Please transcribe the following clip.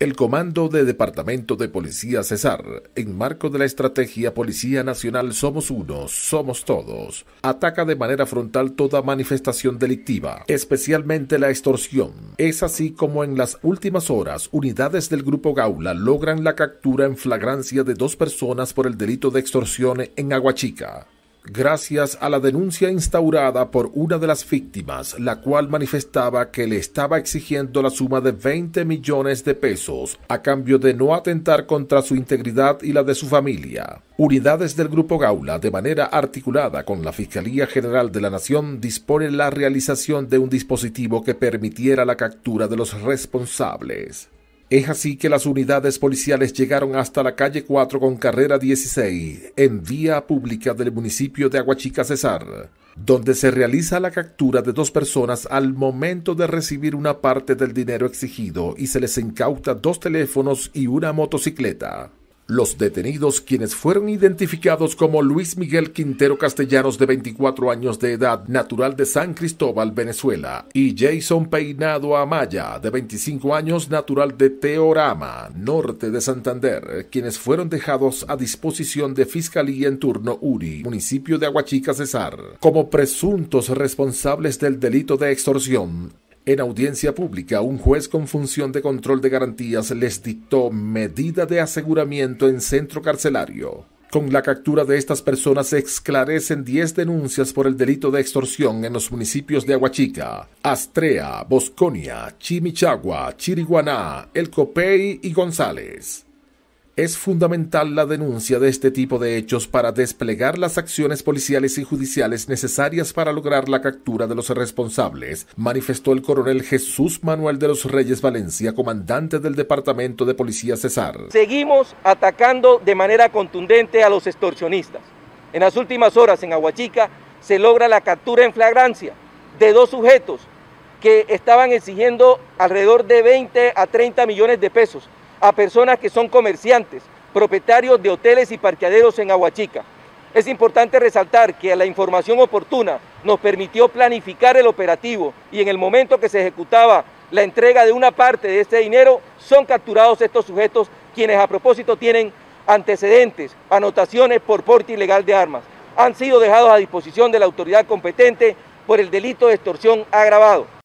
El Comando de Departamento de Policía Cesar, en marco de la estrategia Policía Nacional Somos Uno, Somos Todos, ataca de manera frontal toda manifestación delictiva, especialmente la extorsión. Es así como en las últimas horas unidades del Grupo Gaula logran la captura en flagrancia de dos personas por el delito de extorsión en Aguachica gracias a la denuncia instaurada por una de las víctimas, la cual manifestaba que le estaba exigiendo la suma de 20 millones de pesos a cambio de no atentar contra su integridad y la de su familia. Unidades del Grupo Gaula, de manera articulada con la Fiscalía General de la Nación, disponen la realización de un dispositivo que permitiera la captura de los responsables. Es así que las unidades policiales llegaron hasta la calle 4 con carrera 16, en vía pública del municipio de Aguachica Cesar, donde se realiza la captura de dos personas al momento de recibir una parte del dinero exigido y se les incauta dos teléfonos y una motocicleta. Los detenidos, quienes fueron identificados como Luis Miguel Quintero Castellanos de 24 años de edad, natural de San Cristóbal, Venezuela, y Jason Peinado Amaya, de 25 años, natural de Teorama, norte de Santander, quienes fueron dejados a disposición de Fiscalía en turno URI, municipio de Aguachica Cesar, como presuntos responsables del delito de extorsión en audiencia pública, un juez con función de control de garantías les dictó medida de aseguramiento en centro carcelario. Con la captura de estas personas se esclarecen 10 denuncias por el delito de extorsión en los municipios de Aguachica, Astrea, Bosconia, Chimichagua, Chiriguaná, El Copey y González. Es fundamental la denuncia de este tipo de hechos para desplegar las acciones policiales y judiciales necesarias para lograr la captura de los responsables, manifestó el coronel Jesús Manuel de los Reyes Valencia, comandante del Departamento de Policía Cesar. Seguimos atacando de manera contundente a los extorsionistas. En las últimas horas en Aguachica se logra la captura en flagrancia de dos sujetos que estaban exigiendo alrededor de 20 a 30 millones de pesos a personas que son comerciantes, propietarios de hoteles y parqueaderos en Aguachica. Es importante resaltar que la información oportuna nos permitió planificar el operativo y en el momento que se ejecutaba la entrega de una parte de este dinero, son capturados estos sujetos quienes a propósito tienen antecedentes, anotaciones por porte ilegal de armas. Han sido dejados a disposición de la autoridad competente por el delito de extorsión agravado.